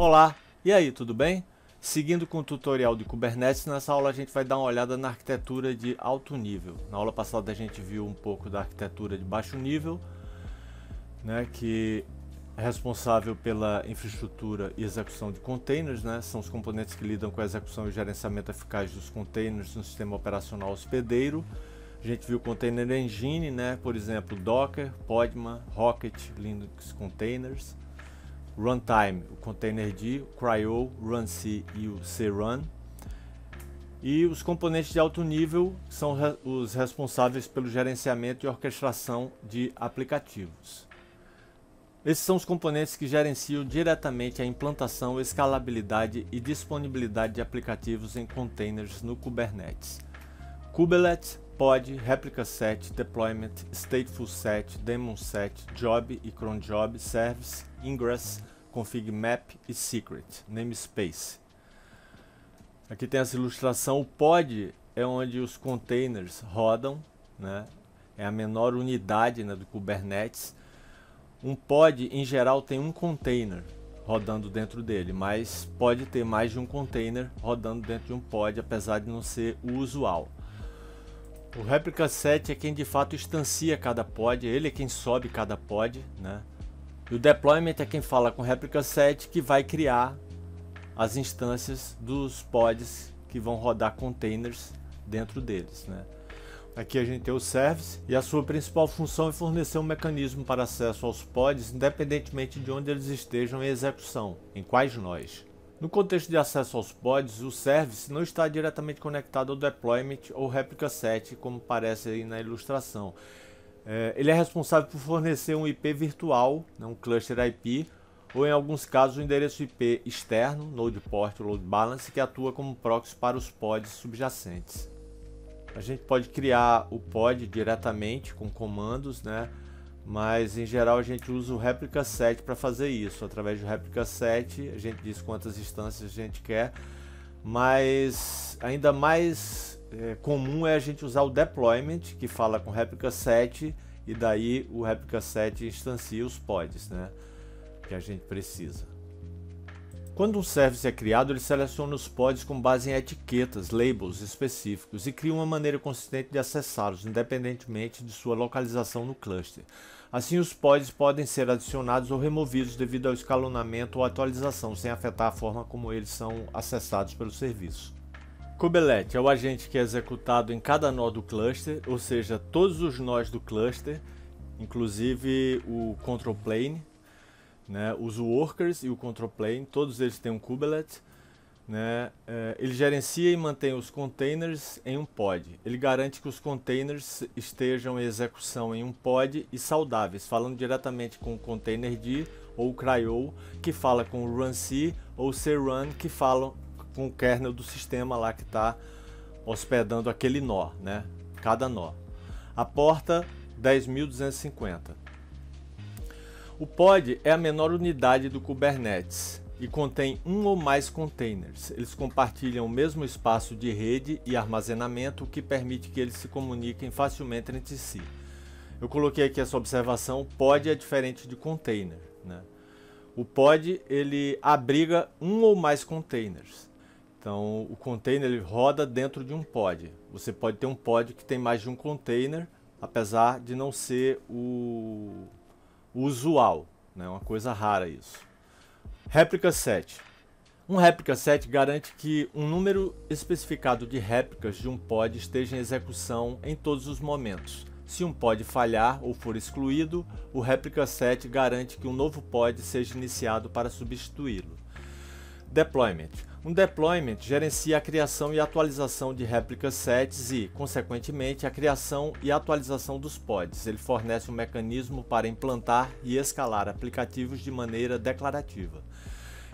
Olá, e aí, tudo bem? Seguindo com o tutorial de Kubernetes, nessa aula a gente vai dar uma olhada na arquitetura de alto nível. Na aula passada a gente viu um pouco da arquitetura de baixo nível, né, que é responsável pela infraestrutura e execução de containers, né, são os componentes que lidam com a execução e o gerenciamento eficaz dos containers no sistema operacional hospedeiro. A gente viu Container Engine, né, por exemplo, Docker, Podman, Rocket, Linux Containers runtime, o containerd, o cryo, runc e o crun. E os componentes de alto nível são os responsáveis pelo gerenciamento e orquestração de aplicativos. Esses são os componentes que gerenciam diretamente a implantação, escalabilidade e disponibilidade de aplicativos em containers no Kubernetes. Kubelet, pod, replica set, deployment, stateful set, daemon set, job e cron job, service ingress, config map e secret, namespace. Aqui tem essa ilustração, o pod é onde os containers rodam, né? é a menor unidade né, do Kubernetes. Um pod, em geral, tem um container rodando dentro dele, mas pode ter mais de um container rodando dentro de um pod, apesar de não ser o usual. O Replica set é quem de fato instancia cada pod, ele é quem sobe cada pod, né? E o deployment é quem fala com o replica set que vai criar as instâncias dos pods que vão rodar containers dentro deles. Né? Aqui a gente tem o service e a sua principal função é fornecer um mecanismo para acesso aos pods, independentemente de onde eles estejam em execução, em quais nós. No contexto de acesso aos pods, o service não está diretamente conectado ao deployment ou replica set, como parece aí na ilustração, é, ele é responsável por fornecer um IP virtual, né, um cluster IP, ou em alguns casos um endereço IP externo, node port ou load balance, que atua como proxy para os pods subjacentes. A gente pode criar o pod diretamente com comandos, né? mas em geral a gente usa o replica set para fazer isso. Através do replica set a gente diz quantas instâncias a gente quer, mas ainda mais é, comum é a gente usar o deployment, que fala com réplica 7, e daí o réplica 7 instancia os pods né, que a gente precisa. Quando um service é criado, ele seleciona os pods com base em etiquetas, labels específicos e cria uma maneira consistente de acessá-los, independentemente de sua localização no cluster. Assim, os pods podem ser adicionados ou removidos devido ao escalonamento ou atualização, sem afetar a forma como eles são acessados pelo serviço. Kubelet é o agente que é executado em cada nó do cluster, ou seja, todos os nós do cluster, inclusive o control plane, né? os workers e o control plane, todos eles têm um Kubelet. Né? Eh, ele gerencia e mantém os containers em um pod. Ele garante que os containers estejam em execução em um pod e saudáveis, falando diretamente com o containerd ou o cryo, que fala com o runc ou o crun, que falam com o kernel do sistema lá que está hospedando aquele nó, né? Cada nó. A porta 10.250. O pod é a menor unidade do Kubernetes e contém um ou mais containers. Eles compartilham o mesmo espaço de rede e armazenamento, o que permite que eles se comuniquem facilmente entre si. Eu coloquei aqui essa observação, pod é diferente de container. Né? O pod ele abriga um ou mais containers. Então, o container ele roda dentro de um pod. Você pode ter um pod que tem mais de um container, apesar de não ser o, usual. É né? uma coisa rara isso. Réplica 7. Um réplica 7 garante que um número especificado de réplicas de um pod esteja em execução em todos os momentos. Se um pod falhar ou for excluído, o réplica 7 garante que um novo pod seja iniciado para substituí-lo. Deployment. Um deployment gerencia a criação e atualização de réplicas sets e, consequentemente, a criação e atualização dos pods. Ele fornece um mecanismo para implantar e escalar aplicativos de maneira declarativa.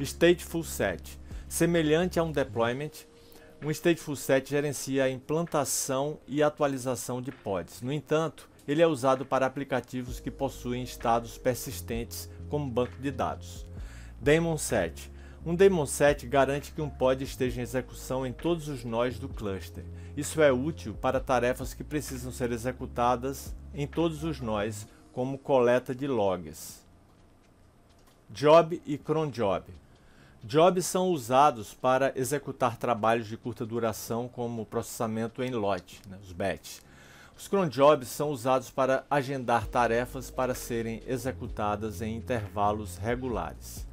Stateful Set Semelhante a um deployment, um Stateful Set gerencia a implantação e atualização de pods. No entanto, ele é usado para aplicativos que possuem estados persistentes como banco de dados. Daemon Set um daemon set garante que um pod esteja em execução em todos os nós do cluster. Isso é útil para tarefas que precisam ser executadas em todos os nós, como coleta de logs. Job e cron job. Jobs são usados para executar trabalhos de curta duração, como processamento em lote, né, os batch. Os cron jobs são usados para agendar tarefas para serem executadas em intervalos regulares.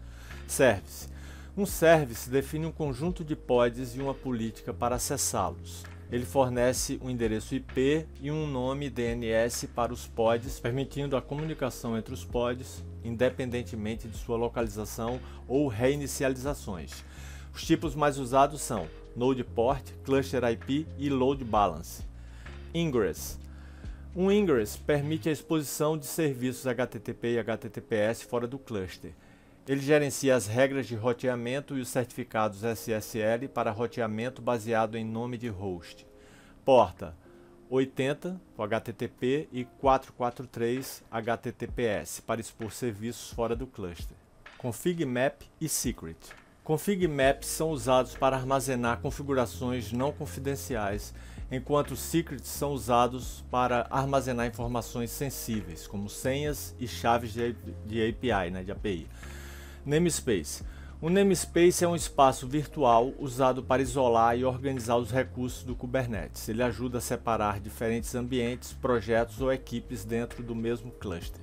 Serve-se um service define um conjunto de pods e uma política para acessá-los. Ele fornece um endereço IP e um nome DNS para os pods, permitindo a comunicação entre os pods, independentemente de sua localização ou reinicializações. Os tipos mais usados são Node Port, Cluster IP e Load Balance. Ingress um ingress permite a exposição de serviços HTTP e HTTPS fora do cluster. Ele gerencia as regras de roteamento e os certificados SSL para roteamento baseado em nome de host. Porta 80 HTTP e 443 HTTPS para expor serviços fora do cluster. Config Map e Secret. Config Maps são usados para armazenar configurações não confidenciais, enquanto secrets são usados para armazenar informações sensíveis, como senhas e chaves de API, né, de API. Namespace. O namespace é um espaço virtual usado para isolar e organizar os recursos do Kubernetes. Ele ajuda a separar diferentes ambientes, projetos ou equipes dentro do mesmo cluster.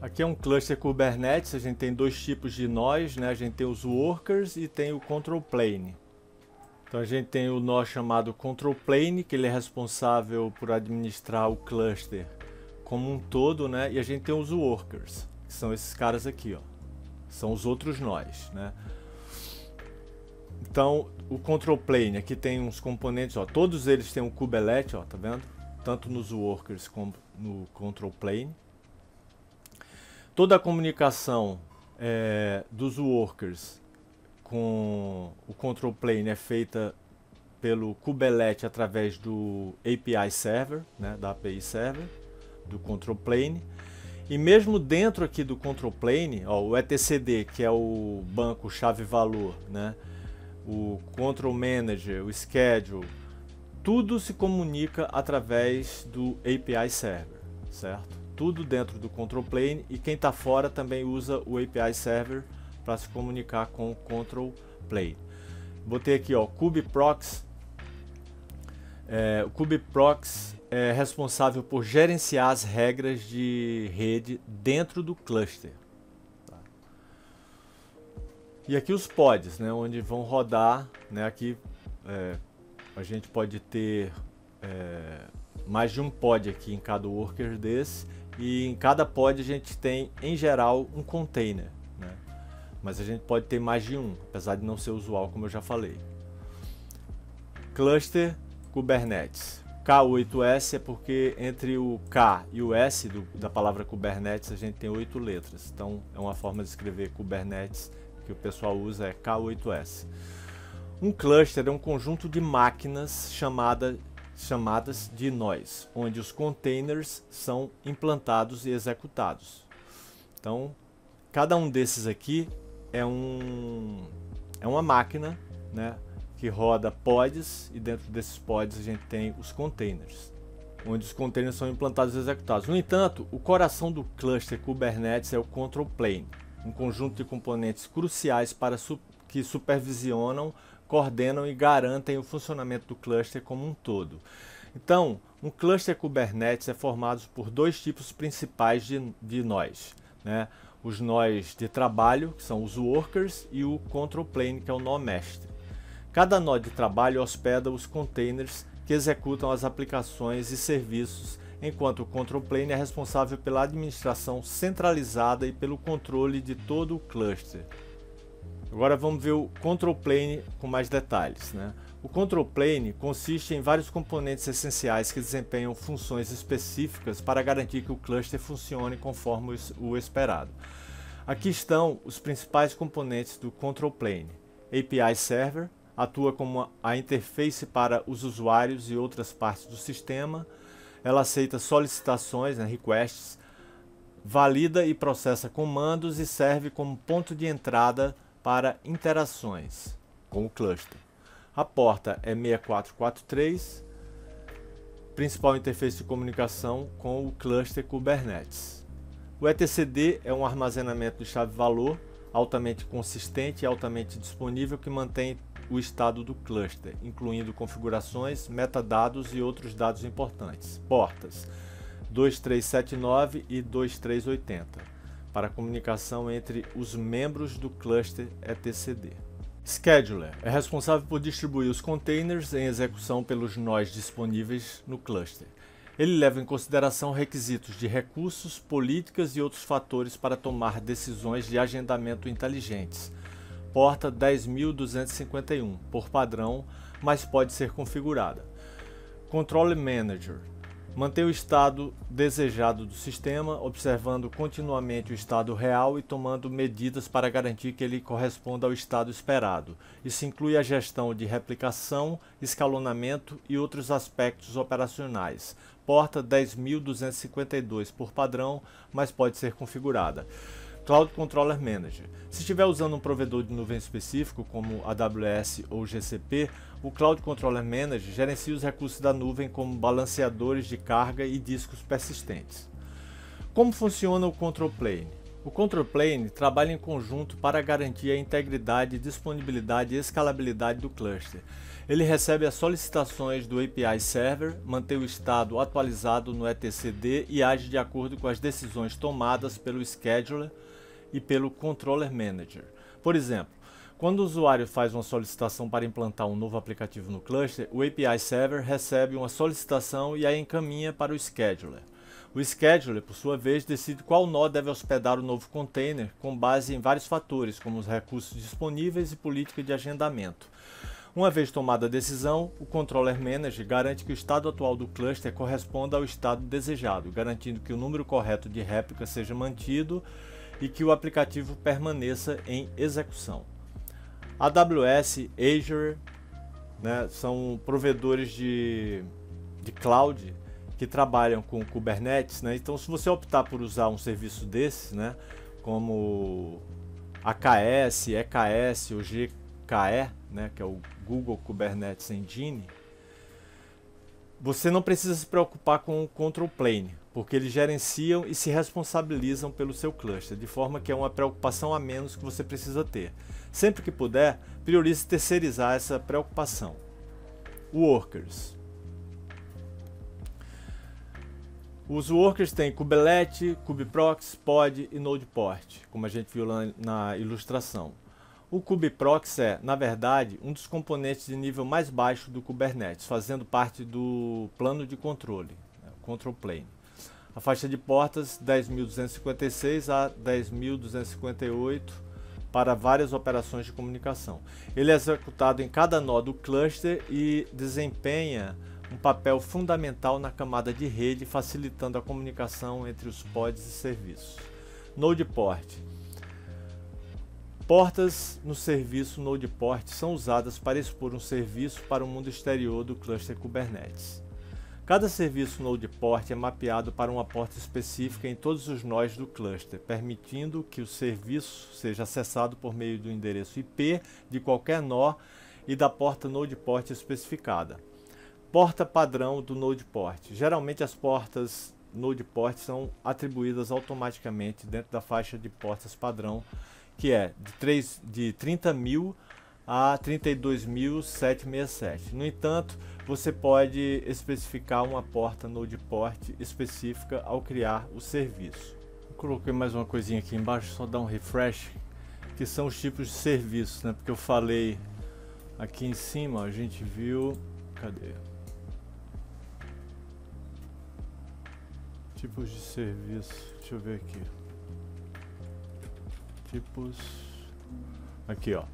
Aqui é um cluster Kubernetes, a gente tem dois tipos de nós, né? A gente tem os workers e tem o control plane. Então a gente tem o nó chamado control plane, que ele é responsável por administrar o cluster como um todo, né? E a gente tem os workers, que são esses caras aqui, ó. São os outros nós, né? Então, o control plane aqui tem uns componentes, ó, todos eles têm um kubelet, ó, tá vendo? Tanto nos workers como no control plane. Toda a comunicação é, dos workers com o control plane é feita pelo kubelet através do API server, né, da API server do control plane. E mesmo dentro aqui do control plane, ó, o ETCD, que é o banco chave valor, né? o control manager, o schedule, tudo se comunica através do API server, certo? Tudo dentro do control plane e quem está fora também usa o API server para se comunicar com o control plane. Botei aqui ó, kubeprox, é, o kubeprox é responsável por gerenciar as regras de rede dentro do cluster. Tá? E aqui os pods, né, onde vão rodar, né, aqui é, a gente pode ter é, mais de um pod aqui em cada worker desse e em cada pod a gente tem em geral um container, né? mas a gente pode ter mais de um, apesar de não ser usual como eu já falei. Cluster Kubernetes K8S é porque entre o K e o S do, da palavra Kubernetes a gente tem oito letras. Então é uma forma de escrever Kubernetes que o pessoal usa é K8S. Um cluster é um conjunto de máquinas chamada, chamadas de nós, onde os containers são implantados e executados. Então, cada um desses aqui é, um, é uma máquina, né? que roda pods e dentro desses pods a gente tem os containers, onde os containers são implantados e executados. No entanto, o coração do cluster Kubernetes é o control plane, um conjunto de componentes cruciais para su que supervisionam, coordenam e garantem o funcionamento do cluster como um todo. Então, um cluster Kubernetes é formado por dois tipos principais de, de nós, né? os nós de trabalho, que são os workers, e o control plane, que é o nó mestre. Cada nó de trabalho hospeda os containers que executam as aplicações e serviços, enquanto o control plane é responsável pela administração centralizada e pelo controle de todo o cluster. Agora vamos ver o control plane com mais detalhes. Né? O control plane consiste em vários componentes essenciais que desempenham funções específicas para garantir que o cluster funcione conforme o esperado. Aqui estão os principais componentes do control plane: API Server, atua como a interface para os usuários e outras partes do sistema. Ela aceita solicitações, né, requests, valida e processa comandos e serve como ponto de entrada para interações com o cluster. A porta é 6443, principal interface de comunicação com o cluster Kubernetes. O etcd é um armazenamento de chave-valor altamente consistente e altamente disponível que mantém o estado do cluster, incluindo configurações, metadados e outros dados importantes. Portas 2379 e 2380 para comunicação entre os membros do cluster etcd. Scheduler é responsável por distribuir os containers em execução pelos nós disponíveis no cluster. Ele leva em consideração requisitos de recursos, políticas e outros fatores para tomar decisões de agendamento inteligentes, porta 10.251 por padrão, mas pode ser configurada. Control Manager mantém o estado desejado do sistema, observando continuamente o estado real e tomando medidas para garantir que ele corresponda ao estado esperado. Isso inclui a gestão de replicação, escalonamento e outros aspectos operacionais. Porta 10.252 por padrão, mas pode ser configurada. Cloud Controller Manager. Se estiver usando um provedor de nuvem específico, como AWS ou GCP, o Cloud Controller Manager gerencia os recursos da nuvem como balanceadores de carga e discos persistentes. Como funciona o Control Plane? O Control Plane trabalha em conjunto para garantir a integridade, disponibilidade e escalabilidade do cluster ele recebe as solicitações do API Server, mantém o estado atualizado no etcd e age de acordo com as decisões tomadas pelo scheduler e pelo controller manager. Por exemplo, quando o usuário faz uma solicitação para implantar um novo aplicativo no cluster, o API Server recebe uma solicitação e a encaminha para o scheduler. O scheduler, por sua vez, decide qual nó deve hospedar o novo container com base em vários fatores, como os recursos disponíveis e política de agendamento. Uma vez tomada a decisão, o Controller Manager garante que o estado atual do cluster corresponda ao estado desejado, garantindo que o número correto de réplicas seja mantido e que o aplicativo permaneça em execução. AWS, Azure, né, são provedores de, de cloud que trabalham com Kubernetes, né? Então, se você optar por usar um serviço desses, né, como AKS, EKS ou GKE, né, que é o Google Kubernetes Engine, você não precisa se preocupar com o control plane, porque eles gerenciam e se responsabilizam pelo seu cluster, de forma que é uma preocupação a menos que você precisa ter. Sempre que puder, priorize terceirizar essa preocupação. Workers. Os workers têm Kubelet, Kubeprox, Pod e Nodeport, como a gente viu lá na ilustração. O Kubeprox é, na verdade, um dos componentes de nível mais baixo do Kubernetes, fazendo parte do plano de controle, né, control plane. A faixa de portas 10.256 a 10.258 para várias operações de comunicação. Ele é executado em cada nó do cluster e desempenha um papel fundamental na camada de rede, facilitando a comunicação entre os pods e serviços. Node port Portas no serviço Nodeport são usadas para expor um serviço para o mundo exterior do cluster Kubernetes. Cada serviço Nodeport é mapeado para uma porta específica em todos os nós do cluster, permitindo que o serviço seja acessado por meio do endereço IP de qualquer nó e da porta Nodeport especificada. Porta padrão do Nodeport. Geralmente as portas Nodeport são atribuídas automaticamente dentro da faixa de portas padrão que é de, 3, de 30 mil a 32.767. No entanto, você pode especificar uma porta node port específica ao criar o serviço. coloquei mais uma coisinha aqui embaixo, só dar um refresh, que são os tipos de serviços, né? Porque eu falei aqui em cima, a gente viu, cadê? Tipos de serviço. Deixa eu ver aqui. Tipos. Aqui, ó.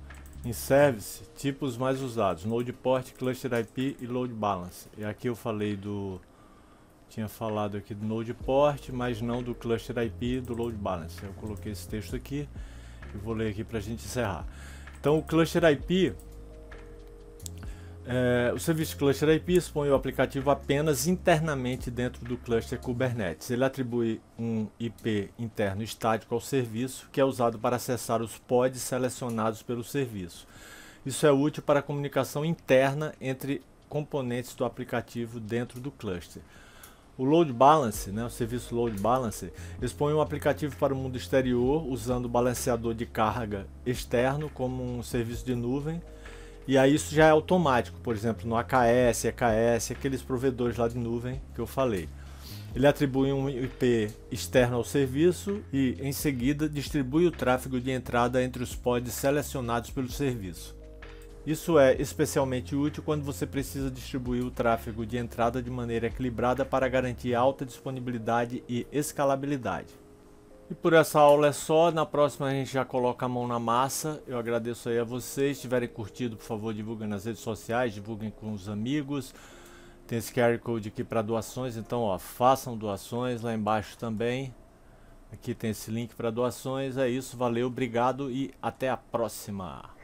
Em Service, tipos mais usados. Node Port, Cluster IP e Load Balance. E aqui eu falei do... Tinha falado aqui do Node Port, mas não do Cluster IP e do Load Balance. Eu coloquei esse texto aqui e vou ler aqui para a gente encerrar. Então, o Cluster IP é, o serviço Cluster IP expõe o aplicativo apenas internamente dentro do cluster Kubernetes. Ele atribui um IP interno estático ao serviço, que é usado para acessar os pods selecionados pelo serviço. Isso é útil para a comunicação interna entre componentes do aplicativo dentro do cluster. O Load Balance, né, o serviço Load Balance, expõe um aplicativo para o mundo exterior usando o balanceador de carga externo como um serviço de nuvem e aí isso já é automático, por exemplo, no AKS, EKS, aqueles provedores lá de nuvem que eu falei. Ele atribui um IP externo ao serviço e, em seguida, distribui o tráfego de entrada entre os pods selecionados pelo serviço. Isso é especialmente útil quando você precisa distribuir o tráfego de entrada de maneira equilibrada para garantir alta disponibilidade e escalabilidade. E por essa aula é só. Na próxima a gente já coloca a mão na massa. Eu agradeço aí a vocês. Se tiverem curtido, por favor, divulguem nas redes sociais, divulguem com os amigos. Tem esse QR Code aqui para doações, então ó, façam doações lá embaixo também. Aqui tem esse link para doações. É isso, valeu, obrigado e até a próxima.